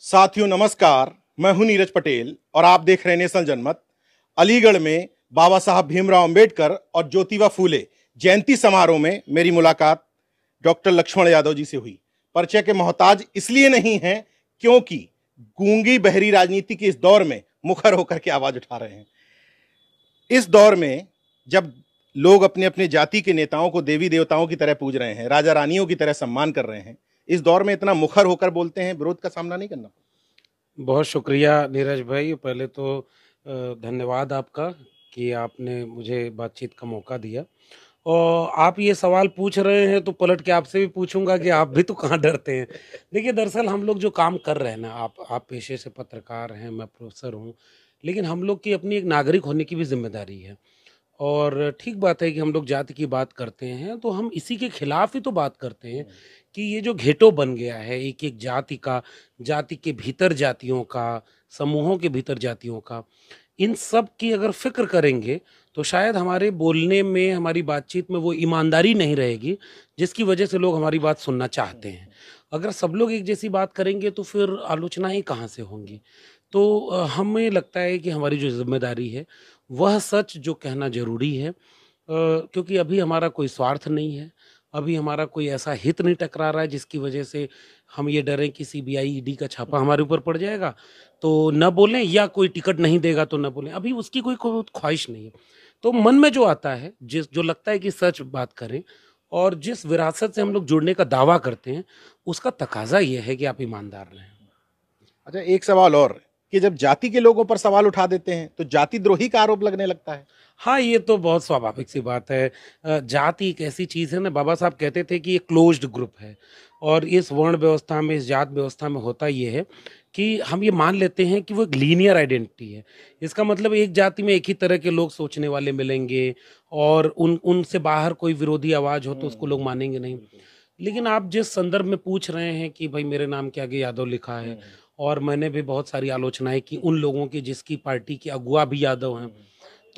साथियों नमस्कार मैं हूं नीरज पटेल और आप देख रहे हैं नेशनल जनमत अलीगढ़ में बाबा साहब भीमराव अंबेडकर और ज्योतिबा फूले जयंती समारोह में मेरी मुलाकात डॉक्टर लक्ष्मण यादव जी से हुई परिचय के मोहताज इसलिए नहीं है क्योंकि गूंगी बहरी राजनीति के इस दौर में मुखर होकर के आवाज उठा रहे हैं इस दौर में जब लोग अपने अपने जाति के नेताओं को देवी देवताओं की तरह पूज रहे हैं राजा रानियों की तरह सम्मान कर रहे हैं इस दौर में इतना मुखर होकर बोलते हैं विरोध का सामना नहीं करना बहुत शुक्रिया नीरज भाई पहले तो धन्यवाद आपका कि आपने मुझे बातचीत का मौका दिया और आप ये सवाल पूछ रहे हैं तो पलट के आपसे भी पूछूंगा कि आप भी तो कहाँ डरते हैं देखिए दरअसल हम लोग जो काम कर रहे हैं ना आप आप पेशे से पत्रकार हैं मैं प्रोफेसर हूँ लेकिन हम लोग की अपनी एक नागरिक होने की भी जिम्मेदारी है और ठीक बात है कि हम लोग जाति की बात करते हैं तो हम इसी के खिलाफ ही तो बात करते हैं हम्म। कि ये जो घेटो बन गया है एक एक जाति का जाति के भीतर जातियों का समूहों के भीतर जातियों का इन सब की अगर फिक्र करेंगे तो शायद हमारे बोलने में हमारी बातचीत में वो ईमानदारी नहीं रहेगी जिसकी वजह से लोग हमारी बात सुनना चाहते हैं अगर सब लोग एक जैसी बात करेंगे तो फिर ही कहाँ से होंगी तो हमें लगता है कि हमारी जो जिम्मेदारी है वह सच जो कहना जरूरी है क्योंकि अभी हमारा कोई स्वार्थ नहीं है अभी हमारा कोई ऐसा हित नहीं टकरा रहा है जिसकी वजह से हम ये डरें कि सी बी आई डी का छापा हमारे ऊपर पड़ जाएगा तो न बोलें या कोई टिकट नहीं देगा तो न बोलें अभी उसकी कोई ख्वाहिश नहीं है तो मन में जो आता है जिस जो लगता है कि सच बात करें और जिस विरासत से हम लोग जुड़ने का दावा करते हैं उसका तकाजा यह है कि आप ईमानदार रहें अच्छा एक सवाल और कि जब जाति के लोगों पर सवाल उठा देते हैं तो जाति द्रोही का आरोप लगने लगता है हाँ ये तो बहुत स्वाभाविक सी बात है जाति एक ऐसी चीज़ है ना बाबा साहब कहते थे कि ये क्लोज्ड ग्रुप है और इस वर्ण व्यवस्था में इस जात व्यवस्था में होता ये है कि हम ये मान लेते हैं कि वो एक लीनियर आइडेंटिटी है इसका मतलब एक जाति में एक ही तरह के लोग सोचने वाले मिलेंगे और उन उनसे बाहर कोई विरोधी आवाज़ हो तो उसको लोग मानेंगे नहीं लेकिन आप जिस संदर्भ में पूछ रहे हैं कि भाई मेरे नाम के आगे यादव लिखा है और मैंने भी बहुत सारी आलोचनाएं की उन लोगों की जिसकी पार्टी के अगुआ भी यादव हैं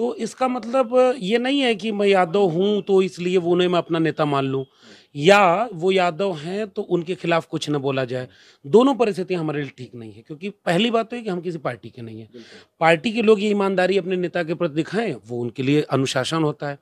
तो इसका मतलब ये नहीं है कि मैं यादव हूँ तो इसलिए वो उन्हें मैं अपना नेता मान लूँ या वो यादव हैं तो उनके खिलाफ कुछ न बोला जाए दोनों परिस्थितियाँ हमारे लिए ठीक नहीं है क्योंकि पहली बात तो है कि हम किसी पार्टी के नहीं हैं पार्टी के लोग ये ईमानदारी अपने नेता के प्रति दिखाएं वो उनके लिए अनुशासन होता है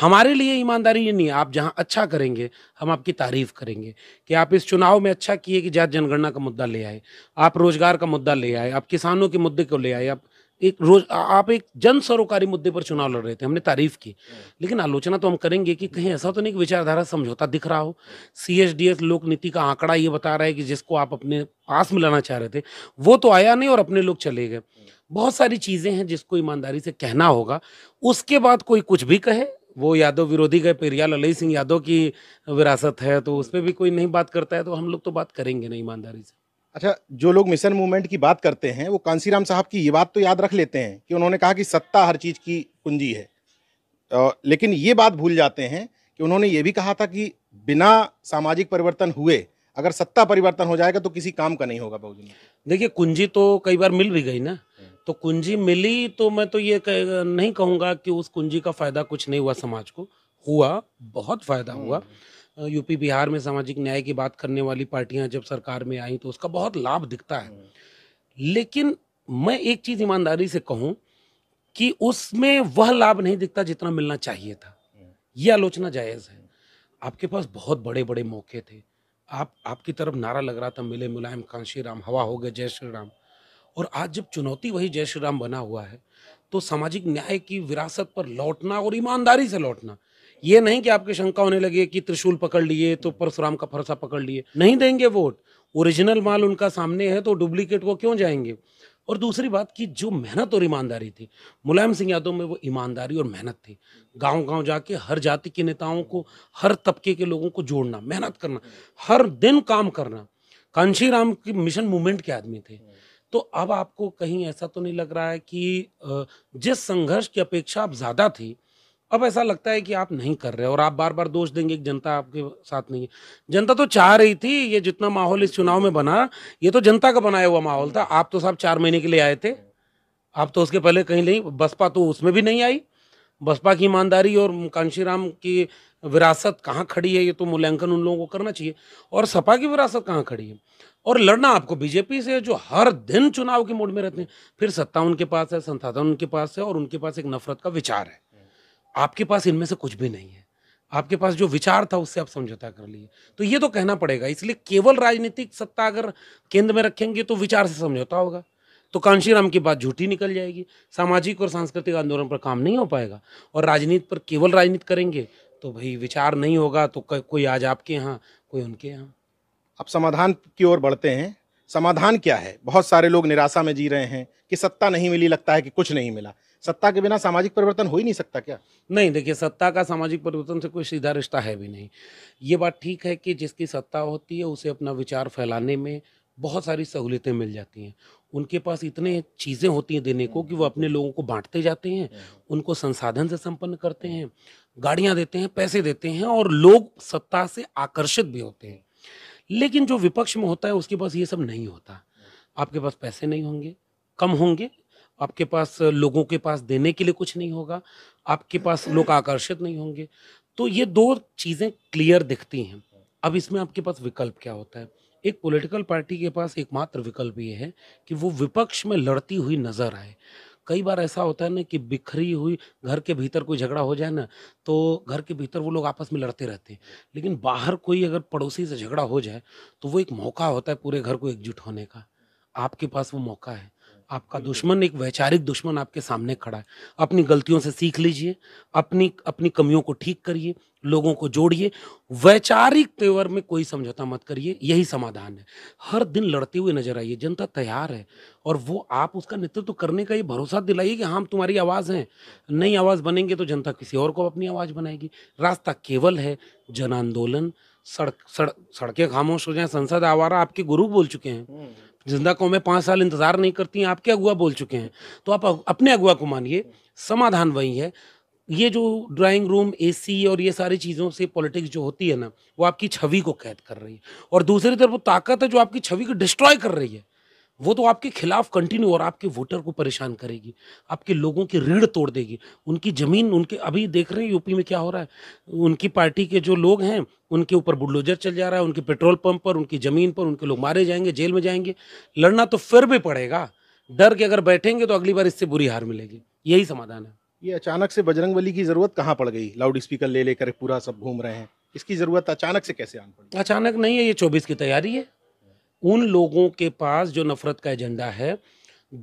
हमारे लिए ईमानदारी ये नहीं है आप जहाँ अच्छा करेंगे हम आपकी तारीफ करेंगे कि आप इस चुनाव में अच्छा किए कि जात जनगणना का मुद्दा ले आए आप रोजगार का मुद्दा ले आए आप किसानों के मुद्दे को ले आए आप एक रोज आप एक जन सरोकारी मुद्दे पर चुनाव लड़ रहे थे हमने तारीफ की हाँ। लेकिन आलोचना तो हम करेंगे कि कहीं ऐसा तो नहीं कि विचारधारा समझौता दिख रहा हो सी एस डी एस लोक नीति का आंकड़ा ये बता रहा है कि जिसको आप अपने पास में लाना चाह रहे थे वो तो आया नहीं और अपने लोग चले गए बहुत सारी चीज़ें हैं जिसको ईमानदारी से कहना होगा उसके बाद कोई कुछ भी कहे वो यादव विरोधी गए पेरियाल अलई सिंह यादव की विरासत है तो उस पर भी कोई नहीं बात करता है तो हम लोग तो बात करेंगे ना ईमानदारी से अच्छा जो लोग मिशन मूवमेंट की बात करते हैं वो कांसीराम साहब की ये बात तो याद रख लेते हैं कि उन्होंने कहा कि सत्ता हर चीज़ की कुंजी है लेकिन ये बात भूल जाते हैं कि उन्होंने ये भी कहा था कि बिना सामाजिक परिवर्तन हुए अगर सत्ता परिवर्तन हो जाएगा तो किसी काम का नहीं होगा बहुजन देखिए कुंजी तो कई बार मिल भी गई ना हाँ। तो कुंजी मिली तो मैं तो ये कह, नहीं कहूँगा कि उस कुंजी का फायदा कुछ नहीं हुआ समाज को हुआ बहुत फायदा हुआ हाँ। यूपी बिहार में सामाजिक न्याय की बात करने वाली पार्टियां जब सरकार में आई तो उसका बहुत लाभ दिखता है लेकिन मैं एक चीज ईमानदारी से कहूं कि उसमें वह लाभ नहीं दिखता जितना मिलना चाहिए था यह आलोचना जायज़ है आपके पास बहुत बड़े बड़े मौके थे आप आपकी तरफ नारा लग रहा था मिले मुलायम कांशी राम हवा हो गए जय श्री राम और आज जब चुनौती वही जय श्री राम बना हुआ है तो सामाजिक न्याय की विरासत पर लौटना और ईमानदारी से लौटना ये नहीं कि आपकी शंका होने लगे कि त्रिशूल पकड़ लिए तो परशुराम का फरसा पकड़ लिए नहीं देंगे वोट ओरिजिनल माल उनका सामने है तो डुप्लीकेट को क्यों जाएंगे और दूसरी बात कि जो मेहनत और ईमानदारी थी मुलायम सिंह यादव में वो ईमानदारी और मेहनत थी गांव गांव जाके हर जाति के नेताओं को हर तबके के लोगों को जोड़ना मेहनत करना हर दिन काम करना कांशी राम के मिशन मूवमेंट के आदमी थे तो अब आपको कहीं ऐसा तो नहीं लग रहा है कि जिस संघर्ष की अपेक्षा अब ज़्यादा थी अब ऐसा लगता है कि आप नहीं कर रहे और आप बार बार दोष देंगे कि जनता आपके साथ नहीं है जनता तो चाह रही थी ये जितना माहौल इस चुनाव में बना ये तो जनता का बनाया हुआ माहौल था आप तो साहब चार महीने के लिए आए थे आप तो उसके पहले कहीं नहीं बसपा तो उसमें भी नहीं आई बसपा की ईमानदारी और कांशीराम की विरासत कहाँ खड़ी है ये तो मूल्यांकन उन लोगों को करना चाहिए और सपा की विरासत कहाँ खड़ी है और लड़ना आपको बीजेपी से जो हर दिन चुनाव के मोड में रहते हैं फिर सत्ता उनके पास है संसाधन उनके पास है और उनके पास एक नफरत का विचार है आपके पास इनमें से कुछ भी नहीं है आपके पास जो विचार था उससे आप समझौता कर लिए तो ये तो कहना पड़ेगा इसलिए केवल राजनीतिक सत्ता अगर केंद्र में रखेंगे तो विचार से समझौता होगा तो कांशीराम की बात झूठी निकल जाएगी सामाजिक और सांस्कृतिक आंदोलन पर काम नहीं हो पाएगा और राजनीति पर केवल राजनीति करेंगे तो भाई विचार नहीं होगा तो कोई आज आपके यहाँ कोई उनके यहाँ अब समाधान की ओर बढ़ते हैं समाधान क्या है बहुत सारे लोग निराशा में जी रहे हैं कि सत्ता नहीं मिली लगता है कि कुछ नहीं मिला सत्ता के बिना सामाजिक परिवर्तन हो ही नहीं सकता क्या नहीं देखिए सत्ता का सामाजिक परिवर्तन से कोई सीधा रिश्ता है भी नहीं ये बात ठीक है कि जिसकी सत्ता होती है उसे अपना विचार फैलाने में बहुत सारी सहूलियतें मिल जाती हैं उनके पास इतने चीज़ें होती हैं देने को कि वो अपने लोगों को बांटते जाते हैं उनको संसाधन से संपन्न करते हैं गाड़ियाँ देते हैं पैसे देते हैं और लोग सत्ता से आकर्षित भी होते हैं लेकिन जो विपक्ष में होता है उसके पास ये सब नहीं होता आपके पास पैसे नहीं होंगे कम होंगे आपके पास लोगों के पास देने के लिए कुछ नहीं होगा आपके पास लोग आकर्षित नहीं होंगे तो ये दो चीज़ें क्लियर दिखती हैं अब इसमें आपके पास विकल्प क्या होता है एक पॉलिटिकल पार्टी के पास एकमात्र विकल्प ये है कि वो विपक्ष में लड़ती हुई नजर आए कई बार ऐसा होता है ना कि बिखरी हुई घर के भीतर कोई झगड़ा हो जाए ना तो घर के भीतर वो लोग आपस में लड़ते रहते हैं लेकिन बाहर कोई अगर पड़ोसी से झगड़ा हो जाए तो वो एक मौका होता है पूरे घर को एकजुट होने का आपके पास वो मौका है आपका दुश्मन एक वैचारिक दुश्मन आपके सामने खड़ा है अपनी गलतियों से सीख लीजिए अपनी अपनी कमियों को ठीक करिए लोगों को जोड़िए वैचारिक तेवर में कोई समझौता मत करिए यही समाधान है हर दिन लड़ते हुए नजर आइए जनता तैयार है और वो आप उसका नेतृत्व करने का ये भरोसा दिलाइए कि हम हाँ, तुम्हारी आवाज़ हैं नई आवाज़ बनेंगे तो जनता किसी और को अपनी आवाज़ बनाएगी रास्ता केवल है जन आंदोलन सड़क सड़क सड़कें खामोश हो जाए संसद आवारा आपके गुरु बोल चुके हैं जिंदा कौमें पाँच साल इंतज़ार नहीं करती हैं आपके अगुआ बोल चुके हैं तो आप अपने अगुआ को मानिए समाधान वही है ये जो ड्राइंग रूम एसी और ये सारी चीज़ों से पॉलिटिक्स जो होती है ना वो आपकी छवि को कैद कर रही है और दूसरी तरफ वो ताकत है जो आपकी छवि को डिस्ट्रॉय कर रही है वो तो आपके खिलाफ कंटिन्यू और आपके वोटर को परेशान करेगी आपके लोगों की रीढ़ तोड़ देगी उनकी जमीन उनके अभी देख रहे हैं यूपी में क्या हो रहा है उनकी पार्टी के जो लोग हैं उनके ऊपर बुलडोजर चल जा रहा है उनके पेट्रोल पंप पर उनकी ज़मीन पर उनके लोग मारे जाएंगे जेल में जाएंगे लड़ना तो फिर भी पड़ेगा डर के अगर बैठेंगे तो अगली बार इससे बुरी हार मिलेगी यही समाधान है ये अचानक से बजरंग बली की ज़रूरत कहाँ पड़ गई लाउड स्पीकर ले लेकर पूरा सब घूम रहे हैं इसकी ज़रूरत अचानक से कैसे आन पड़ी अचानक नहीं है ये चौबीस की तैयारी है उन लोगों के पास जो नफरत का एजेंडा है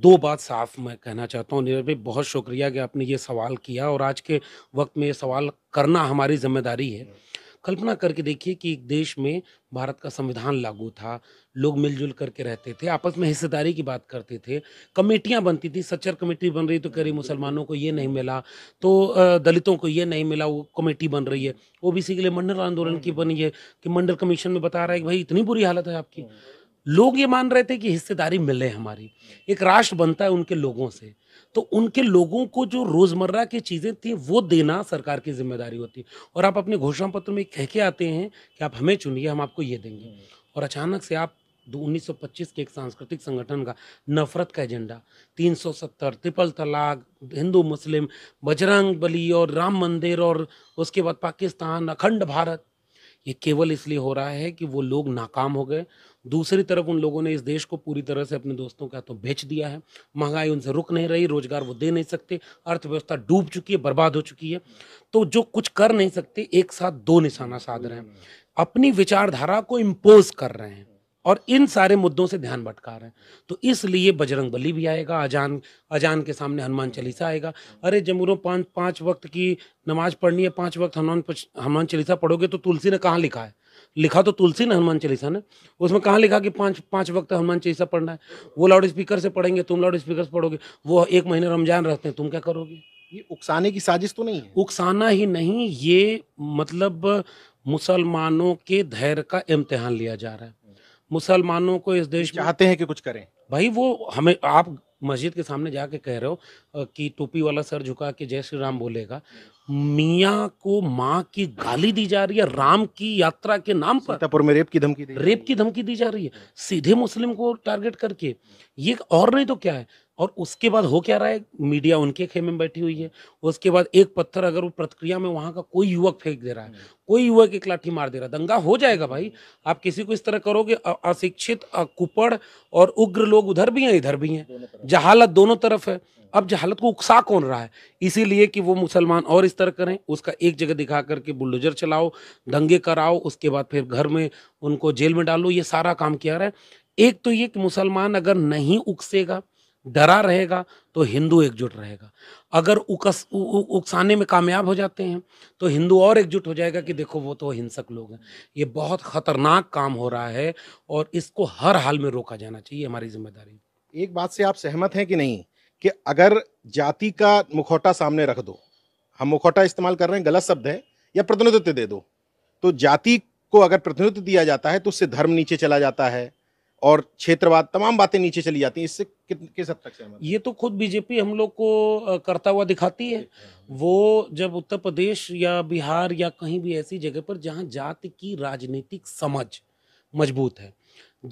दो बात साफ मैं कहना चाहता हूँ नीरज भाई बहुत शुक्रिया कि आपने ये सवाल किया और आज के वक्त में ये सवाल करना हमारी जिम्मेदारी है कल्पना करके देखिए कि एक देश में भारत का संविधान लागू था लोग मिलजुल करके रहते थे आपस में हिस्सेदारी की बात करते थे कमेटियां बनती थी सच्चर कमेटी बन रही तो कह रही मुसलमानों को ये नहीं मिला तो दलितों को ये नहीं मिला वो कमेटी बन रही है ओबीसी के लिए मंडल आंदोलन की हम्म। बनी है कि मंडल कमीशन में बता रहा है कि भाई इतनी बुरी हालत है आपकी लोग ये मान रहे थे कि हिस्सेदारी मिले हमारी एक राष्ट्र बनता है उनके लोगों से तो उनके लोगों को जो रोज़मर्रा की चीज़ें थी वो देना सरकार की जिम्मेदारी होती और आप अपने घोषणा पत्र में कह के आते हैं कि आप हमें चुनिए हम आपको ये देंगे और अचानक से आप 1925 के एक सांस्कृतिक संगठन का नफरत का एजेंडा 370 ट्रिपल तलाक हिंदू मुस्लिम बजरंग बली और राम मंदिर और उसके बाद पाकिस्तान अखंड भारत ये केवल इसलिए हो रहा है कि वो लोग नाकाम हो गए दूसरी तरफ उन लोगों ने इस देश को पूरी तरह से अपने दोस्तों के हाथों बेच दिया है महंगाई उनसे रुक नहीं रही रोजगार वो दे नहीं सकते अर्थव्यवस्था डूब चुकी है बर्बाद हो चुकी है तो जो कुछ कर नहीं सकते एक साथ दो निशाना साध रहे हैं अपनी विचारधारा को इम्पोज कर रहे हैं और इन सारे मुद्दों से ध्यान भटका रहे हैं तो इसलिए बजरंग बली भी आएगा अजान अजान के सामने हनुमान चालीसा आएगा अरे जमूरों पाँच पाँच वक्त की नमाज पढ़नी है पाँच वक्त हनुमान हनुमान चालीसा पढ़ोगे तो तुलसी ने कहाँ लिखा है लिखा तो तुलसी ने हनुमान चालीसा ने उसमें कहाँ लिखा कि पांच पांच वक्त हनुमान चालीसा पढ़ना है वो लाउड स्पीकर से पढ़ेंगे तुम लाउड स्पीकर से पढ़ोगे वो एक महीने रमजान रहते हैं तुम क्या करोगे ये उकसाने की साजिश तो नहीं है उकसाना ही नहीं ये मतलब मुसलमानों के धैर्य का इम्तिहान लिया जा रहा है मुसलमानों को इस देश चाहते हैं कि कुछ करें भाई वो हमें आप मस्जिद के सामने जाके कह रहे हो कि टोपी वाला सर झुका के जय श्री राम बोलेगा मियाँ को माँ की गाली दी जा रही है राम की यात्रा के नाम पर सीतापुर में रेप की धमकी रेप की धमकी दी जा रही है सीधे मुस्लिम को टारगेट करके ये और नहीं तो क्या है और उसके बाद हो क्या रहा है मीडिया उनके खेमे में बैठी हुई है उसके बाद एक पत्थर अगर वो प्रतिक्रिया में वहाँ का कोई युवक फेंक दे रहा है हम्म। कोई युवक एक लाठी मार दे रहा है दंगा हो जाएगा भाई हम्म। आप किसी को इस तरह करोगे अशिक्षित कुपड़ और उग्र लोग उधर भी हैं इधर भी हैं जहालत दोनों तरफ है हम्म। अब जहालत को उकसा कौन रहा है इसीलिए कि वो मुसलमान और इस तरह करें उसका एक जगह दिखा करके बुलडोजर चलाओ दंगे कराओ उसके बाद फिर घर में उनको जेल में डालो ये सारा काम किया रहा है एक तो ये कि मुसलमान अगर नहीं उकसेगा डरा रहेगा तो हिंदू एकजुट रहेगा अगर उकस उ, उ, उकसाने में कामयाब हो जाते हैं तो हिंदू और एकजुट हो जाएगा कि देखो वो तो हिंसक लोग हैं ये बहुत खतरनाक काम हो रहा है और इसको हर हाल में रोका जाना चाहिए हमारी जिम्मेदारी एक बात से आप सहमत हैं कि नहीं कि अगर जाति का मुखौटा सामने रख दो हम मुखौटा इस्तेमाल कर रहे हैं गलत शब्द है या प्रतिनिधित्व दे दो तो जाति को अगर प्रतिनिधित्व दिया जाता है तो उससे धर्म नीचे चला जाता है और क्षेत्रवाद तमाम बातें नीचे चली जाती हैं इससे किस हद तक सहमत ये तो खुद बीजेपी हम लोग को करता हुआ दिखाती है हाँ। वो जब उत्तर प्रदेश या बिहार या कहीं भी ऐसी जगह पर जहाँ जाति की राजनीतिक समझ मजबूत है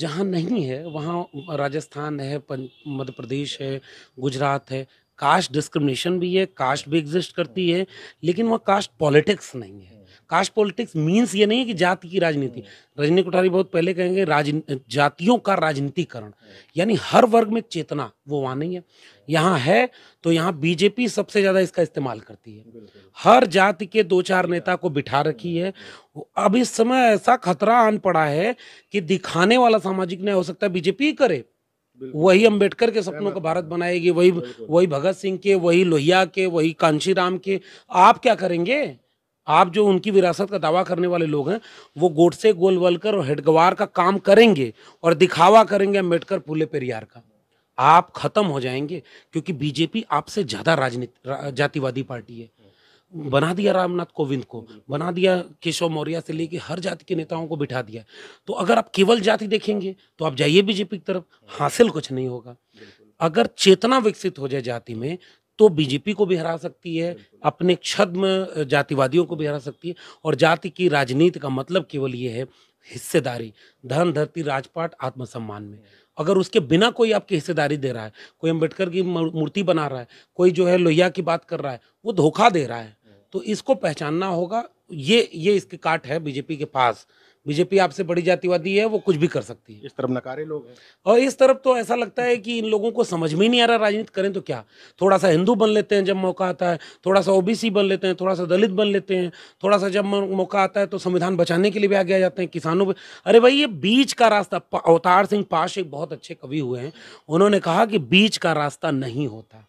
जहाँ नहीं है वहाँ राजस्थान है मध्य प्रदेश है गुजरात है कास्ट डिस्क्रिमिनेशन भी है कास्ट भी एग्जिस्ट करती है लेकिन वह कास्ट पॉलिटिक्स नहीं है कास्ट पॉलिटिक्स मीन्स ये नहीं है कि जाति की राजनीति रजनी कोठारी बहुत पहले कहेंगे राज जातियों का राजनीतिकरण यानी हर वर्ग में चेतना वो वहाँ नहीं है यहाँ है तो यहाँ बीजेपी सबसे ज़्यादा इसका इस्तेमाल करती है हर जाति के दो चार नेता को बिठा रखी है अब इस समय ऐसा खतरा आन पड़ा है कि दिखाने वाला सामाजिक न्याय हो सकता है बीजेपी करे वही अंबेडकर के सपनों का भारत बनाएगी वही वही भगत सिंह के वही लोहिया के वही कांशी राम के आप क्या करेंगे आप जो उनकी विरासत का दावा करने वाले लोग हैं वो गोडसे गोलवलकर और हेडगवार का काम करेंगे और दिखावा करेंगे अम्बेडकर पुले पेरियार का आप खत्म हो जाएंगे क्योंकि बीजेपी आपसे ज़्यादा राजनीति रा, जातिवादी पार्टी है बना दिया रामनाथ कोविंद को बना दिया केशव मौर्य से लेके हर जाति के नेताओं को बिठा दिया तो अगर आप केवल जाति देखेंगे तो आप जाइए बीजेपी की तरफ हासिल कुछ नहीं होगा अगर चेतना विकसित हो जाए जाति में तो बीजेपी को भी हरा सकती है अपने छद्म जातिवादियों को भी हरा सकती है और जाति की राजनीति का मतलब केवल ये है हिस्सेदारी धन धरती राजपाट आत्मसम्मान में अगर उसके बिना कोई आपकी हिस्सेदारी दे रहा है कोई अम्बेडकर की मूर्ति बना रहा है कोई जो है लोहिया की बात कर रहा है वो धोखा दे रहा है तो इसको पहचानना होगा ये ये इसकी काट है बीजेपी के पास बीजेपी आपसे बड़ी जातिवादी है वो कुछ भी कर सकती है इस तरफ नकारे लोग हैं और इस तरफ तो ऐसा लगता है कि इन लोगों को समझ में ही नहीं आ रहा राजनीति करें तो क्या थोड़ा सा हिंदू बन लेते हैं जब मौका आता है थोड़ा सा ओबीसी बन लेते हैं थोड़ा सा दलित बन लेते हैं थोड़ा सा जब मौका आता है तो संविधान बचाने के लिए भी आगे आ जाते हैं किसानों पर अरे भाई ये बीच का रास्ता अवतार सिंह पाश एक बहुत अच्छे कवि हुए हैं उन्होंने कहा कि बीच का रास्ता नहीं होता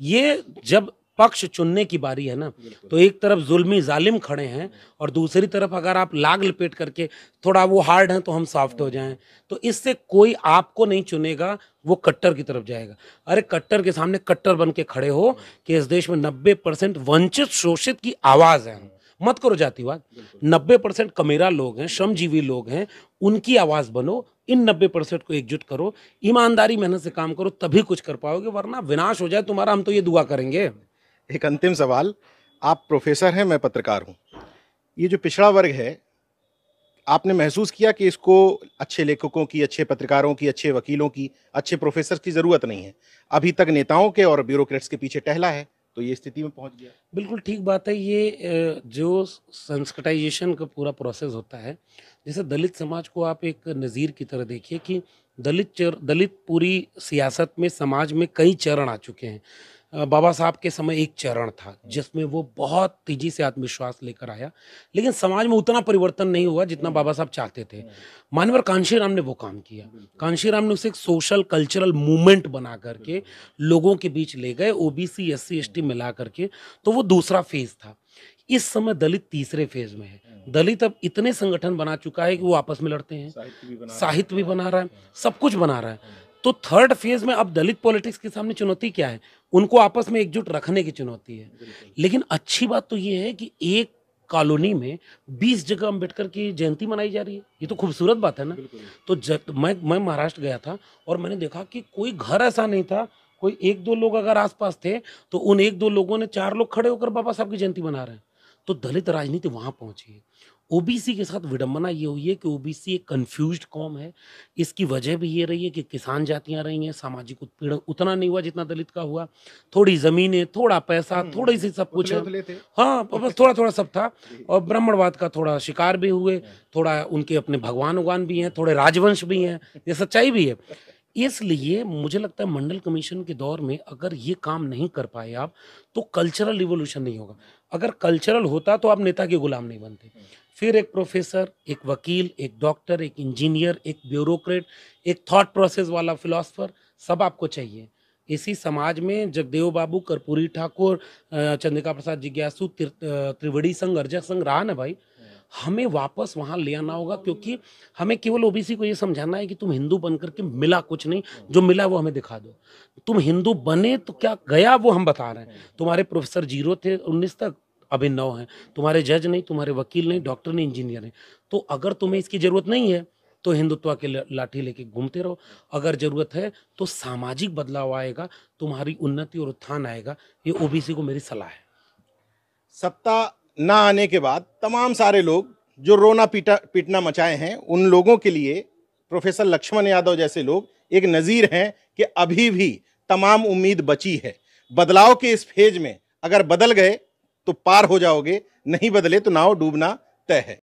ये जब पक्ष चुनने की बारी है ना तो एक तरफ जुल्मी जालिम खड़े हैं और दूसरी तरफ अगर आप लाग लपेट करके थोड़ा वो हार्ड हैं तो हम सॉफ्ट हो जाएं तो इससे कोई आपको नहीं चुनेगा वो कट्टर की तरफ जाएगा अरे कट्टर के सामने कट्टर बन के खड़े हो कि इस देश में नब्बे परसेंट वंचित शोषित की आवाज़ है मत करो जातिवाद नब्बे परसेंट कमेरा लोग हैं श्रमजीवी लोग हैं उनकी आवाज़ बनो इन नब्बे परसेंट को एकजुट करो ईमानदारी मेहनत से काम करो तभी कुछ कर पाओगे वरना विनाश हो जाए तुम्हारा हम तो ये दुआ करेंगे एक अंतिम सवाल आप प्रोफेसर हैं मैं पत्रकार हूँ ये जो पिछड़ा वर्ग है आपने महसूस किया कि इसको अच्छे लेखकों की अच्छे पत्रकारों की अच्छे वकीलों की अच्छे प्रोफेसर की ज़रूरत नहीं है अभी तक नेताओं के और ब्यूरोक्रेट्स के पीछे टहला है तो ये स्थिति में पहुंच गया बिल्कुल ठीक बात है ये जो संस्कटाइजेशन का पूरा प्रोसेस होता है जैसे दलित समाज को आप एक नज़ीर की तरह देखिए कि दलित चर दलित पूरी सियासत में समाज में कई चरण आ चुके हैं बाबा साहब के समय एक चरण था जिसमें वो बहुत तेजी से आत्मविश्वास लेकर आया लेकिन समाज में उतना परिवर्तन नहीं हुआ जितना बाबा साहब चाहते थे मानवर कांशी ने वो काम किया कांशी ने उसे एक सोशल कल्चरल मूवमेंट बना करके लोगों के बीच ले गए O B C S C मिला करके तो वो दूसरा फेज था इस समय दलित तीसरे फेज में है हम्म। दलित अब इतने संगठन बना चुका है कि वो आपस में लड़ते हैं साहित्य भी बना रहा है सब कुछ बना रहा है हम्म। तो थर्ड फेज में अब दलित पॉलिटिक्स के सामने चुनौती क्या है उनको आपस में एकजुट रखने की चुनौती है लेकिन अच्छी बात तो ये है कि एक कॉलोनी में 20 जगह अम्बेडकर की जयंती मनाई जा रही है ये तो खूबसूरत बात है ना तो जब मैं मैं महाराष्ट्र गया था और मैंने देखा कि कोई घर ऐसा नहीं था कोई एक दो लोग अगर आसपास थे तो उन एक दो लोगों ने चार लोग खड़े होकर बाबा साहब की जयंती मना रहे हैं तो दलित राजनीति वहाँ पहुँची है ओबीसी के साथ विडंबना ये हुई है कि ओबीसी एक कन्फ्यूज कौम है इसकी वजह भी ये रही है कि किसान जातियां रही हैं सामाजिक उत्पीड़न उतना नहीं हुआ जितना दलित का हुआ थोड़ी ज़मीनें थोड़ा पैसा हम्म, थोड़ी सी सब कुछ तो हाँ बस थोड़ा थोड़ा सब था और ब्राह्मणवाद का थोड़ा शिकार भी हुए हाँ। थोड़ा उनके अपने भगवान उगवान भी हैं थोड़े राजवंश भी हैं ये सच्चाई भी है इसलिए मुझे लगता है मंडल कमीशन के दौर में अगर ये काम नहीं कर पाए आप तो कल्चरल रिवोल्यूशन नहीं होगा अगर कल्चरल होता तो आप नेता के गुलाम नहीं बनते हाँ। फिर एक प्रोफेसर एक वकील एक डॉक्टर एक इंजीनियर एक ब्यूरोक्रेट एक थॉट प्रोसेस वाला फिलोसफर सब आपको चाहिए इसी समाज में जगदेव बाबू कर्पूरी ठाकुर चंद्रिका प्रसाद जिज्ञासु त्रिवेणी संघ अर्जक संघ रहा ना भाई हमें वापस वहाँ ले आना होगा क्योंकि हमें केवल ओबीसी को ये समझाना है कि तुम हिंदू बन करके मिला कुछ नहीं जो मिला वो हमें दिखा दो तुम हिंदू बने तो क्या गया वो हम बता रहे हैं तुम्हारे प्रोफेसर जीरो थे उन्नीस तक अभिनव हैं तुम्हारे जज नहीं तुम्हारे वकील नहीं डॉक्टर नहीं इंजीनियर नहीं तो अगर तुम्हें इसकी ज़रूरत नहीं है तो हिंदुत्व के लाठी लेके घूमते रहो अगर ज़रूरत है तो सामाजिक बदलाव आएगा तुम्हारी उन्नति और उत्थान आएगा ये ओबीसी को मेरी सलाह है सत्ता ना आने के बाद तमाम सारे लोग जो रोना पीटा पीटना मचाए हैं उन लोगों के लिए प्रोफेसर लक्ष्मण यादव जैसे लोग एक नज़ीर हैं कि अभी भी तमाम उम्मीद बची है बदलाव के इस फेज में अगर बदल गए तो पार हो जाओगे नहीं बदले तो नाव डूबना तय है